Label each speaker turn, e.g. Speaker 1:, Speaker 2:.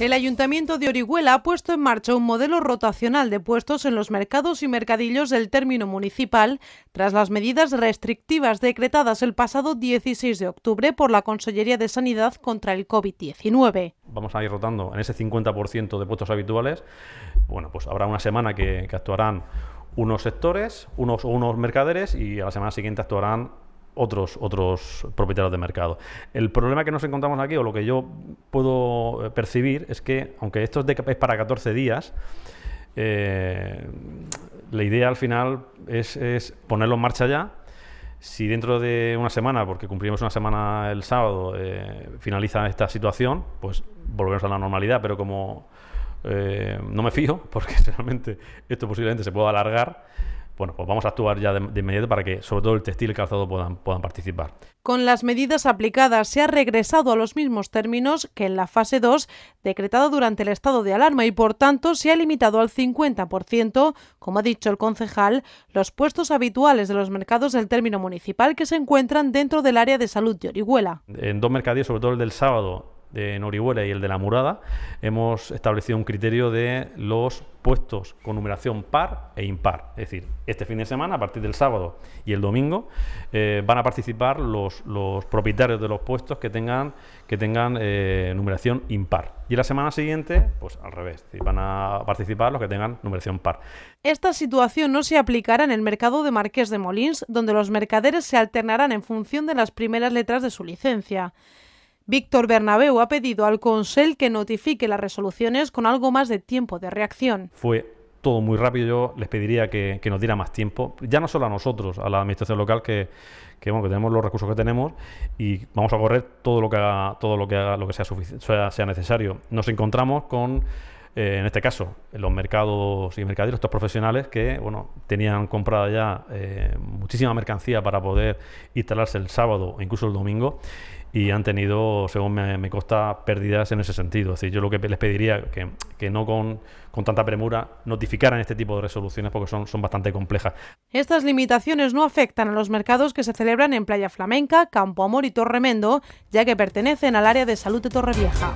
Speaker 1: El Ayuntamiento de Orihuela ha puesto en marcha un modelo rotacional de puestos en los mercados y mercadillos del término municipal tras las medidas restrictivas decretadas el pasado 16 de octubre por la Consellería de Sanidad contra el COVID-19.
Speaker 2: Vamos a ir rotando en ese 50% de puestos habituales. Bueno, pues habrá una semana que, actuarán unos sectores, unos mercaderes y a la semana siguiente actuarán otros, otros propietarios de mercado. El problema que nos encontramos aquí, o lo que yo puedo eh, percibir, es que, aunque esto es, es para 14 días, eh, la idea al final es, ponerlo en marcha ya. Si dentro de una semana, porque cumplimos una semana el sábado, eh, finaliza esta situación, pues volvemos a la normalidad, pero como no me fijo, porque realmente esto posiblemente se pueda alargar, bueno, pues vamos a actuar ya de, inmediato para que sobre todo el textil y el calzado puedan, puedan participar.
Speaker 1: Con las medidas aplicadas se ha regresado a los mismos términos que en la fase 2 decretada durante el estado de alarma y por tanto se ha limitado al 50%, como ha dicho el concejal, los puestos habituales de los mercados del término municipal que se encuentran dentro del área de salud de Orihuela.
Speaker 2: En dos mercadillos, sobre todo el del sábado de Norihuela y el de la Murada, hemos establecido un criterio de los puestos con numeración par e impar. Es decir, este fin de semana, a partir del sábado y el domingo, eh, van a participar los, los, propietarios de los puestos que tengan, que tengan eh, numeración impar. Y la semana siguiente, pues al revés, van a participar los que tengan numeración par.
Speaker 1: Esta situación no se aplicará en el mercado de Marqués de Molins, donde los mercaderes se alternarán en función de las primeras letras de su licencia. Víctor Bernabeu ha pedido al Consell que notifique las resoluciones con algo más de tiempo de reacción.
Speaker 2: Fue todo muy rápido, yo les pediría que, nos diera más tiempo, ya no solo a nosotros, a la administración local, que, tenemos los recursos que tenemos y vamos a correr todo lo que haga, todo lo que haga, lo sea necesario. Nos encontramos con eh, en este caso, los mercados y mercaderos, estos profesionales que bueno, tenían comprada ya eh, muchísima mercancía para poder instalarse el sábado o e incluso el domingo y han tenido, según me, me consta, pérdidas en ese sentido. Es decir, yo lo que les pediría que, que no con, tanta premura notificaran este tipo de resoluciones porque son, son bastante complejas.
Speaker 1: Estas limitaciones no afectan a los mercados que se celebran en Playa Flamenca, Campo Amor y Torremendo, ya que pertenecen al área de salud de Torrevieja.